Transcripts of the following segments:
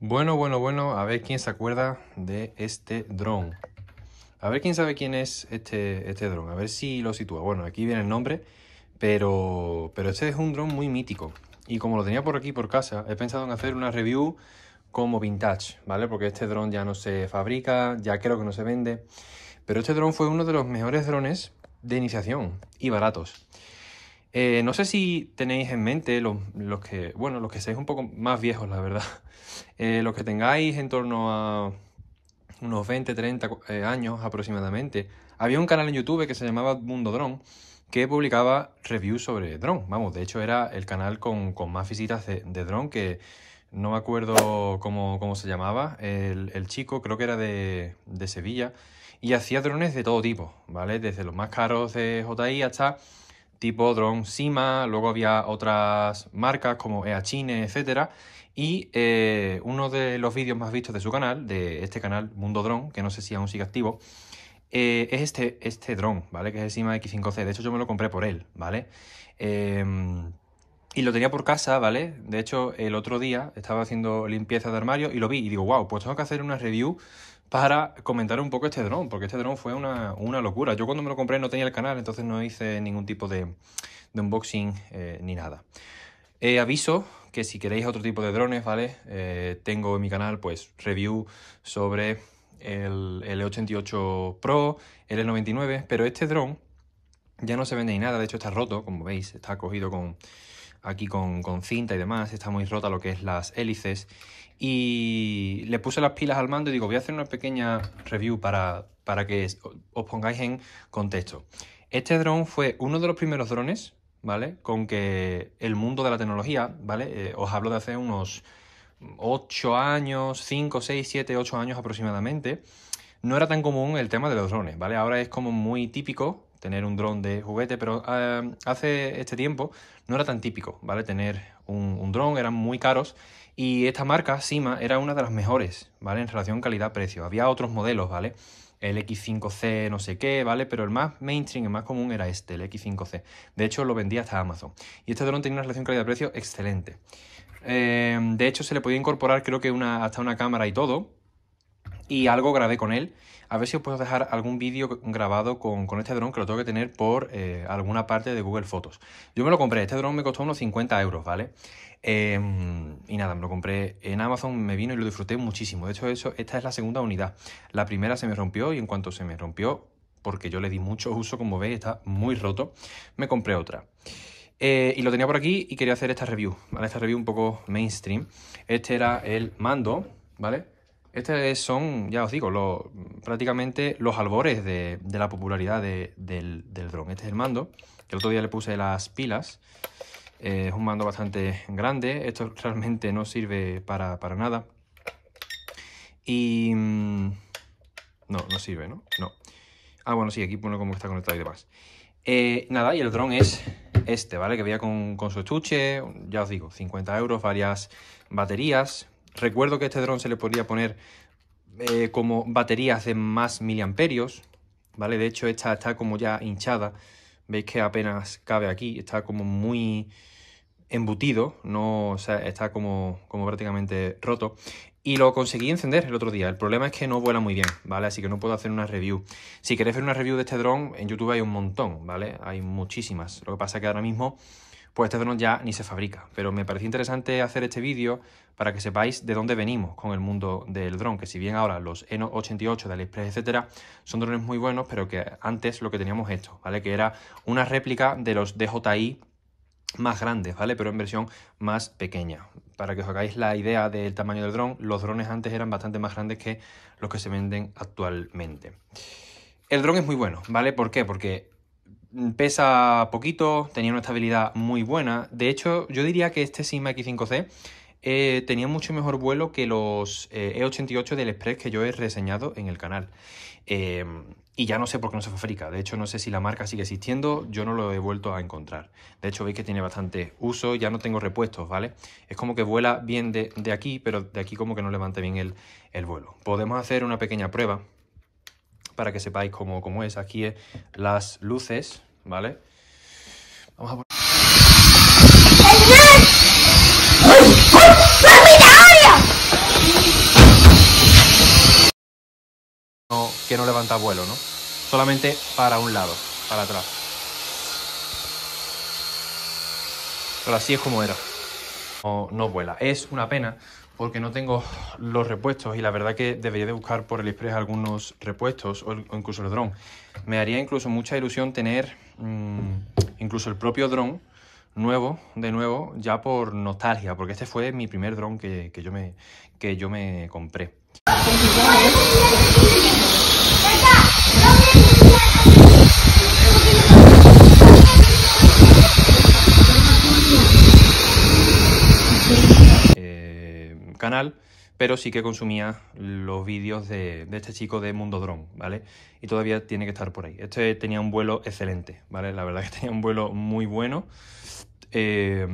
Bueno, bueno, bueno, a ver quién se acuerda de este dron. A ver quién sabe quién es este, este dron, a ver si lo sitúa. Bueno, aquí viene el nombre, pero, pero este es un dron muy mítico. Y como lo tenía por aquí, por casa, he pensado en hacer una review como vintage, ¿vale? Porque este dron ya no se fabrica, ya creo que no se vende. Pero este dron fue uno de los mejores drones de iniciación y baratos. Eh, no sé si tenéis en mente los, que, bueno, los que seáis un poco más viejos, la verdad, eh, los que tengáis en torno a unos 20, 30 eh, años aproximadamente. Había un canal en YouTube que se llamaba Mundo Drone que publicaba reviews sobre drones. Vamos, de hecho era el canal con, más visitas de, drones que no me acuerdo cómo, se llamaba, el, chico creo que era de, de Sevilla y hacía drones de todo tipo, ¿vale? Desde los más caros de JI hasta tipo Drone Sima, luego había otras marcas como Eachine, etc. Y eh, uno de los vídeos más vistos de su canal, de este canal Mundo Drone, que no sé si aún sigue activo, eh, es este, este dron, ¿vale? Que es el Sima X5C. De hecho, yo me lo compré por él, ¿vale? Em, y lo tenía por casa, ¿vale? De hecho, el otro día estaba haciendo limpieza de armario y lo vi y digo, wow, pues tengo que hacer una review para comentar un poco este dron, porque este dron fue una, locura. Yo cuando me lo compré no tenía el canal, entonces no hice ningún tipo de, de unboxing eh, ni nada. Eh, aviso que si queréis otro tipo de drones, ¿vale? Eh, tengo en mi canal pues review sobre el L88 e Pro, el L99, e pero este dron ya no se vende ni nada, de hecho está roto, como veis, está cogido con aquí con, cinta y demás, está muy rota lo que es las hélices. Y le puse las pilas al mando y digo, voy a hacer una pequeña review para, para que os pongáis en contexto. Este dron fue uno de los primeros drones, ¿vale? Con que el mundo de la tecnología, ¿vale? Eh, os hablo de hace unos 8 años, 5, 6, 7, 8 años aproximadamente. No era tan común el tema de los drones, ¿vale? Ahora es como muy típico tener un dron de juguete, pero eh, hace este tiempo no era tan típico, ¿vale? Tener un, dron, eran muy caros y esta marca, Sima, era una de las mejores, ¿vale? En relación calidad-precio. Había otros modelos, ¿vale? el X5C no sé qué, ¿vale? Pero el más mainstream, el más común era este, el X5C. De hecho, lo vendía hasta Amazon. Y este dron tenía una relación calidad-precio excelente. Eh, de hecho, se le podía incorporar creo que una, hasta una cámara y todo y algo grabé con él. A ver si os puedo dejar algún vídeo grabado con, este dron que lo tengo que tener por eh, alguna parte de Google Fotos. Yo me lo compré, este dron me costó unos 50 euros, ¿vale? Em, y nada, me lo compré en Amazon, me vino y lo disfruté muchísimo. De hecho, eso, esta es la segunda unidad. La primera se me rompió y en cuanto se me rompió, porque yo le di mucho uso, como veis, está muy roto, me compré otra. Eh, y lo tenía por aquí y quería hacer esta review, ¿vale? Esta review un poco mainstream. Este era el mando, ¿vale? Estos son, ya os digo, prácticamente los albores de, la popularidad del, del dron. Este es el mando, que el otro día le puse las pilas. Eh, es un mando bastante grande, esto realmente no sirve para, nada. Y... Mm, no, no sirve, ¿no? No. Ah, bueno, sí, aquí pone cómo está conectado y demás. Eh, nada, y el dron es este, ¿vale? Que veía con, con su estuche, ya os digo, 50 euros, varias baterías, Recuerdo que a este dron se le podría poner eh, como baterías de más miliamperios, ¿vale? De hecho, esta está como ya hinchada. Veis que apenas cabe aquí, está como muy embutido, no, o sea, está como, como prácticamente roto. Y lo conseguí encender el otro día. El problema es que no vuela muy bien, ¿vale? Así que no puedo hacer una review. Si queréis hacer una review de este dron, en YouTube hay un montón, ¿vale? Hay muchísimas. Lo que pasa es que ahora mismo pues este dron ya ni se fabrica. Pero me pareció interesante hacer este vídeo para que sepáis de dónde venimos con el mundo del dron, que si bien ahora los Eno 88 de AliExpress, etcétera, son drones muy buenos, pero que antes lo que teníamos esto, ¿vale? Que era una réplica de los DJI más grandes, ¿vale? Pero en versión más pequeña. Para que os hagáis la idea del tamaño del dron, los drones antes eran bastante más grandes que los que se venden actualmente. El dron es muy bueno, ¿vale? ¿Por qué? Porque Mm, pesa poquito, tenía una estabilidad muy buena. De hecho, yo diría que este Sigma X5C eh, tenía mucho mejor vuelo que los E88 eh, e del Express que yo he reseñado en el canal. Em, y ya no sé por qué no se fabrica. De hecho, no sé si la marca sigue existiendo. Yo no lo he vuelto a encontrar. De hecho, veis que tiene bastante uso. Ya no tengo repuestos, ¿vale? Es como que vuela bien de, aquí, pero de aquí como que no levante bien el, vuelo. Podemos hacer una pequeña prueba para que sepáis cómo, cómo es. Aquí las luces ¿vale? Vamos a poner... que no levanta vuelo, ¿no? Solamente para un lado, para atrás. Pero así es como era. No, no vuela. Es una pena porque no tengo los repuestos y la verdad que debería de buscar por el Express algunos repuestos o, incluso el dron. Me haría incluso mucha ilusión tener mm, incluso el propio dron nuevo, de nuevo, ya por nostalgia, porque este fue mi primer dron que, que, yo me, que yo me compré. canal, pero sí que consumía los vídeos de, este chico de Mundo Drone, ¿vale? Y todavía tiene que estar por ahí. Este tenía un vuelo excelente, ¿vale? La verdad que tenía un vuelo muy bueno. Eh,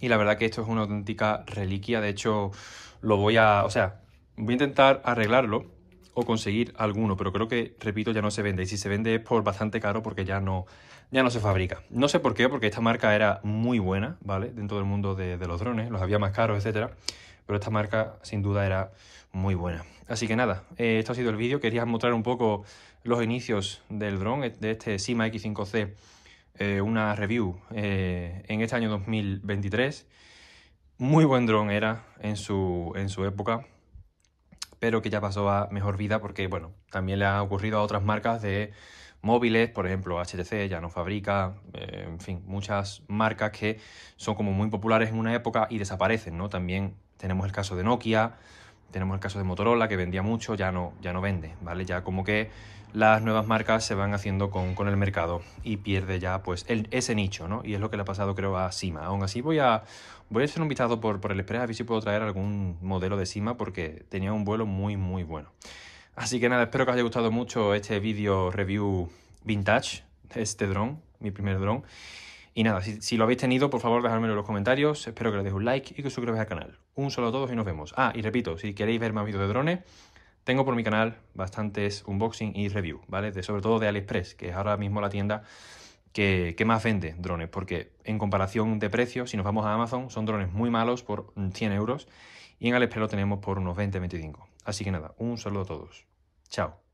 y la verdad que esto es una auténtica reliquia. De hecho, lo voy a. O sea, voy a intentar arreglarlo o conseguir alguno, pero creo que, repito, ya no se vende. Y si se vende es por bastante caro porque ya no, ya no se fabrica. No sé por qué, porque esta marca era muy buena, ¿vale? Dentro del mundo de, de los drones, los había más caros, etcétera pero esta marca sin duda era muy buena. Así que nada, eh, esto ha sido el vídeo, quería mostrar un poco los inicios del dron, eh, de este Sima X5C, eh, una review en este año 2023. Muy buen dron era en su, en su época, pero que ya pasó a mejor vida porque, bueno, también le ha ocurrido a otras marcas de móviles, por ejemplo, HTC ya no fabrica, en fin, muchas marcas que son como muy populares en una época y desaparecen, ¿no? También tenemos el caso de Nokia, tenemos el caso de Motorola, que vendía mucho, ya no, ya no vende, ¿vale? Ya como que las nuevas marcas se van haciendo con, el mercado y pierde ya pues ese nicho, ¿no? Y es lo que le ha pasado creo a Sima. Aún así voy a, voy a hacer un vistazo por, por el Express a ver si puedo traer algún modelo de Sima porque tenía un vuelo muy muy bueno. Así que nada, espero que os haya gustado mucho este vídeo review vintage de este dron, mi primer dron. Y nada, si, lo habéis tenido, por favor dejadmelo en los comentarios. Espero que le deis un like y que os suscribáis al canal. Un saludo a todos y nos vemos. Ah, y repito, si queréis ver más vídeos de drones, tengo por mi canal bastantes unboxing y review, ¿vale? De, sobre todo de AliExpress, que es ahora mismo la tienda que, más vende drones, porque en comparación de precios, si nos vamos a Amazon, son drones muy malos por 100 euros y en AliExpress lo tenemos por unos 20-25. Así que nada, un saludo a todos. Chao.